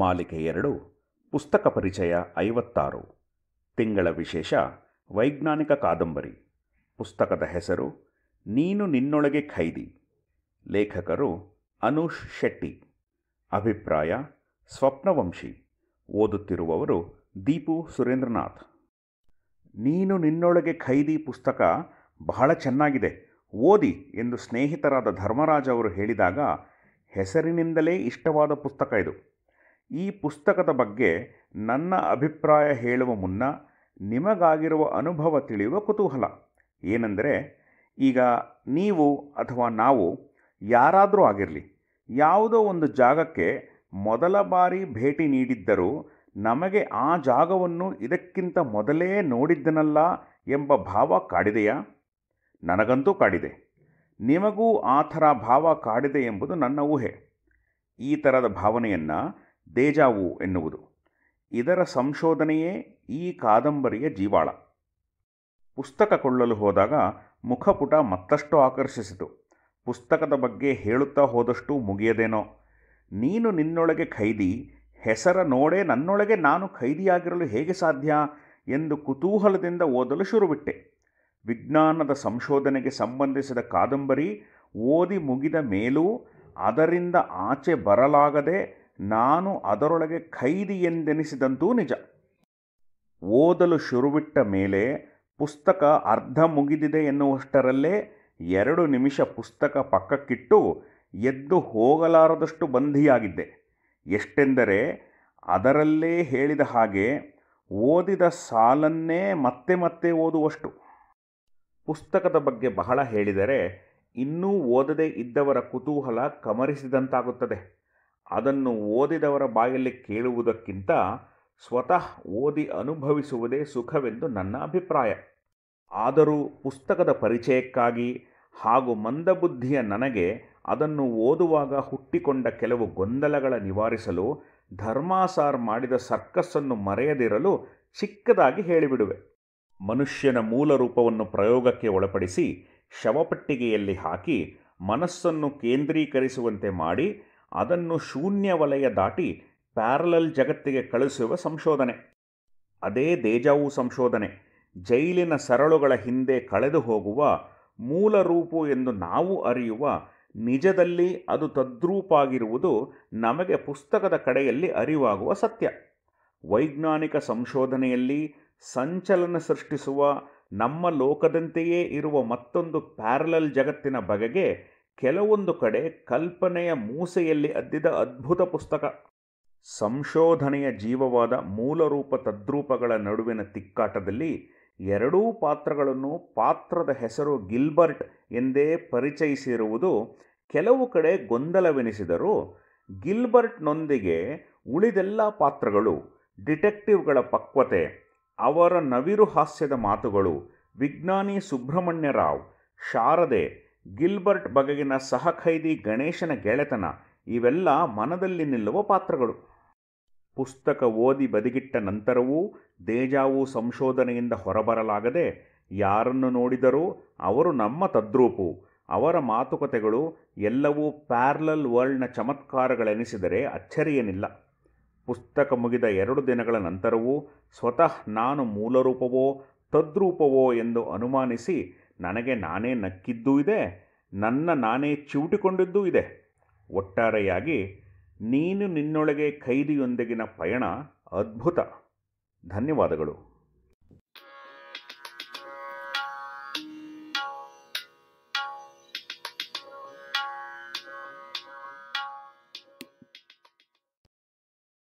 ಮಾಲಿಕೆ ಎರಡು ಪುಸ್ತಕ ಪರಿಚಯ ಐವತ್ತಾರು ತಿಂಗಳ ವಿಶೇಷ ವೈಜ್ಞಾನಿಕ ಕಾದಂಬರಿ ಪುಸ್ತಕದ ಹೆಸರು ನೀನು ನಿನ್ನೊಳಗೆ ಖೈದಿ ಲೇಖಕರು ಅನೂಷ್ ಶೆಟ್ಟಿ ಅಭಿಪ್ರಾಯ ಸ್ವಪ್ನವಂಶಿ ಓದುತ್ತಿರುವವರು ದೀಪು ಸುರೇಂದ್ರನಾಥ್ ನೀನು ನಿನ್ನೊಳಗೆ ಖೈದಿ ಪುಸ್ತಕ ಬಹಳ ಚೆನ್ನಾಗಿದೆ ಓದಿ ಎಂದು ಸ್ನೇಹಿತರಾದ ಧರ್ಮರಾಜ್ ಅವರು ಹೇಳಿದಾಗ ಹೆಸರಿನಿಂದಲೇ ಇಷ್ಟವಾದ ಪುಸ್ತಕ ಇದು ಈ ಪುಸ್ತಕದ ಬಗ್ಗೆ ನನ್ನ ಅಭಿಪ್ರಾಯ ಹೇಳುವ ಮುನ್ನ ನಿಮಗಾಗಿರುವ ಅನುಭವ ತಿಳಿಯುವ ಕುತೂಹಲ ಏನೆಂದರೆ ಈಗ ನೀವು ಅಥವಾ ನಾವು ಯಾರಾದರೂ ಆಗಿರಲಿ ಯಾವುದೋ ಒಂದು ಜಾಗಕ್ಕೆ ಮೊದಲ ಬಾರಿ ಭೇಟಿ ನೀಡಿದ್ದರೂ ನಮಗೆ ಆ ಜಾಗವನ್ನು ಇದಕ್ಕಿಂತ ಮೊದಲೇ ನೋಡಿದ್ದನಲ್ಲ ಎಂಬ ಭಾವ ಕಾಡಿದೆಯಾ ನನಗಂತೂ ಕಾಡಿದೆ ನಿಮಗೂ ಆ ಥರ ಭಾವ ಕಾಡಿದೆ ಎಂಬುದು ನನ್ನ ಊಹೆ ಈ ಥರದ ಭಾವನೆಯನ್ನು ದೇಜಾವು ಎನ್ನುವುದು ಇದರ ಸಂಶೋಧನೆಯೇ ಈ ಕಾದಂಬರಿಯ ಜೀವಾಳ ಪುಸ್ತಕ ಕೊಳ್ಳಲು ಹೋದಾಗ ಮುಖಪುಟ ಮತ್ತಷ್ಟು ಆಕರ್ಷಿಸಿತು ಪುಸ್ತಕದ ಬಗ್ಗೆ ಹೇಳುತ್ತಾ ಹೋದಷ್ಟು ಮುಗಿಯದೇನೋ ನೀನು ನಿನ್ನೊಳಗೆ ಖೈದಿ ಹೆಸರ ನೋಡೆ ನನ್ನೊಳಗೆ ನಾನು ಖೈದಿಯಾಗಿರಲು ಹೇಗೆ ಸಾಧ್ಯ ಎಂದು ಕುತೂಹಲದಿಂದ ಓದಲು ಶುರುಬಿಟ್ಟೆ ವಿಜ್ಞಾನದ ಸಂಶೋಧನೆಗೆ ಸಂಬಂಧಿಸಿದ ಕಾದಂಬರಿ ಓದಿ ಮುಗಿದ ಮೇಲೂ ಅದರಿಂದ ಆಚೆ ಬರಲಾಗದೆ ನಾನು ಅದರೊಳಗೆ ಖೈದಿ ಎಂದೆನಿಸಿದಂತೂ ನಿಜ ಓದಲು ಶುರುವಿಟ್ಟ ಮೇಲೆ ಪುಸ್ತಕ ಅರ್ಧ ಮುಗಿದಿದೆ ಎನ್ನುವಷ್ಟರಲ್ಲೇ ಎರಡು ನಿಮಿಷ ಪುಸ್ತಕ ಪಕ್ಕಕ್ಕಿಟ್ಟು ಎದ್ದು ಹೋಗಲಾರದಷ್ಟು ಬಂಧಿಯಾಗಿದ್ದೆ ಎಷ್ಟೆಂದರೆ ಅದರಲ್ಲೇ ಹೇಳಿದ ಹಾಗೆ ಓದಿದ ಸಾಲನ್ನೇ ಮತ್ತೆ ಮತ್ತೆ ಓದುವಷ್ಟು ಪುಸ್ತಕದ ಬಗ್ಗೆ ಬಹಳ ಹೇಳಿದರೆ ಇನ್ನೂ ಓದದೇ ಇದ್ದವರ ಕುತೂಹಲ ಕಮರಿಸಿದಂತಾಗುತ್ತದೆ ಅದನ್ನು ಓದಿದವರ ಬಾಯಲ್ಲಿ ಕೇಳುವುದಕ್ಕಿಂತ ಸ್ವತಃ ಓದಿ ಅನುಭವಿಸುವುದೇ ಸುಖವೆಂದು ನನ್ನ ಅಭಿಪ್ರಾಯ ಆದರೂ ಪುಸ್ತಕದ ಪರಿಚಯಕ್ಕಾಗಿ ಹಾಗೂ ಮಂದಬುದ್ಧಿಯ ನನಗೆ ಅದನ್ನು ಓದುವಾಗ ಹುಟ್ಟಿಕೊಂಡ ಕೆಲವು ಗೊಂದಲಗಳ ನಿವಾರಿಸಲು ಧರ್ಮಾಸಾರ್ ಮಾಡಿದ ಸರ್ಕಸ್ಸನ್ನು ಮರೆಯದಿರಲು ಚಿಕ್ಕದಾಗಿ ಹೇಳಿಬಿಡುವೆ ಮನುಷ್ಯನ ಮೂಲ ರೂಪವನ್ನು ಪ್ರಯೋಗಕ್ಕೆ ಒಳಪಡಿಸಿ ಶವಪಟ್ಟಿಗೆಯಲ್ಲಿ ಹಾಕಿ ಮನಸ್ಸನ್ನು ಕೇಂದ್ರೀಕರಿಸುವಂತೆ ಮಾಡಿ ಅದನ್ನು ಶೂನ್ಯ ವಲಯ ದಾಟಿ ಪ್ಯಾರಲಲ್ ಜಗತ್ತಿಗೆ ಕಳಿಸುವ ಸಂಶೋಧನೆ ಅದೇ ದೇಜಾವು ಸಂಶೋಧನೆ ಜೈಲಿನ ಸರಳುಗಳ ಹಿಂದೆ ಕಳೆದು ಹೋಗುವ ಮೂಲ ರೂಪು ಎಂದು ನಾವು ಅರಿಯುವ ನಿಜದಲ್ಲಿ ಅದು ತದ್ರೂಪಾಗಿರುವುದು ನಮಗೆ ಪುಸ್ತಕದ ಕಡೆಯಲ್ಲಿ ಅರಿವಾಗುವ ಸತ್ಯ ವೈಜ್ಞಾನಿಕ ಸಂಶೋಧನೆಯಲ್ಲಿ ಸಂಚಲನ ಸೃಷ್ಟಿಸುವ ನಮ್ಮ ಲೋಕದಂತೆಯೇ ಇರುವ ಮತ್ತೊಂದು ಪ್ಯಾರಲಲ್ ಜಗತ್ತಿನ ಬಗೆಗೆ ಕೆಲವೊಂದು ಕಡೆ ಕಲ್ಪನೆಯ ಮೂಸೆಯಲ್ಲಿ ಅದ್ದಿದ ಅದ್ಭುತ ಪುಸ್ತಕ ಸಂಶೋಧನೆಯ ಜೀವವಾದ ಮೂಲರೂಪ ತದ್ರೂಪಗಳ ನಡುವಿನ ತಿಕ್ಕಾಟದಲ್ಲಿ ಎರಡೂ ಪಾತ್ರಗಳನ್ನು ಪಾತ್ರದ ಹೆಸರು ಗಿಲ್ಬರ್ಟ್ ಎಂದೇ ಪರಿಚಯಿಸಿರುವುದು ಕೆಲವು ಕಡೆ ಗೊಂದಲವೆನಿಸಿದರೂ ಗಿಲ್ಬರ್ಟ್ನೊಂದಿಗೆ ಉಳಿದೆಲ್ಲ ಪಾತ್ರಗಳು ಡಿಟೆಕ್ಟಿವ್ಗಳ ಪಕ್ವತೆ ಅವರ ನವಿರು ಹಾಸ್ಯದ ಮಾತುಗಳು ವಿಜ್ಞಾನಿ ಸುಬ್ರಹ್ಮಣ್ಯ ರಾವ್ ಶಾರದೆ ಗಿಲ್ಬರ್ಟ್ ಬಗೆಗಿನ ಸಹಖೈದಿ ಗಣೇಶನ ಗೆಳೆತನ ಇವೆಲ್ಲ ಮನದಲ್ಲಿ ನಿಲ್ಲುವ ಪಾತ್ರಗಳು ಪುಸ್ತಕ ಓದಿ ಬದಿಗಿಟ್ಟ ನಂತರವೂ ದೇಜಾವು ಸಂಶೋಧನೆಯಿಂದ ಹೊರಬರಲಾಗದೆ ಯಾರನ್ನು ನೋಡಿದರೂ ಅವರು ನಮ್ಮ ತದ್ರೂಪು ಅವರ ಮಾತುಕತೆಗಳು ಎಲ್ಲವೂ ಪ್ಯಾರ್ಲಲ್ ವರ್ಲ್ಡ್ನ ಚಮತ್ಕಾರಗಳೆನಿಸಿದರೆ ಅಚ್ಚರಿಯೇನಿಲ್ಲ ಪುಸ್ತಕ ಮುಗಿದ ಎರಡು ದಿನಗಳ ನಂತರವೂ ಸ್ವತಃ ನಾನು ಮೂಲರೂಪವೋ ತದ್ರೂಪವೋ ಎಂದು ಅನುಮಾನಿಸಿ ನನಗೆ ನಾನೇ ನಕ್ಕಿದ್ದೂ ಇದೆ ನನ್ನ ನಾನೇ ಚಿವುಟಿಕೊಂಡಿದ್ದೂ ಇದೆ ಒಟ್ಟಾರೆಯಾಗಿ ನೀನು ನಿನ್ನೊಳಗೆ ಖೈದಿಯೊಂದಿಗಿನ ಪಯಣ ಅದ್ಭುತ ಧನ್ಯವಾದಗಳು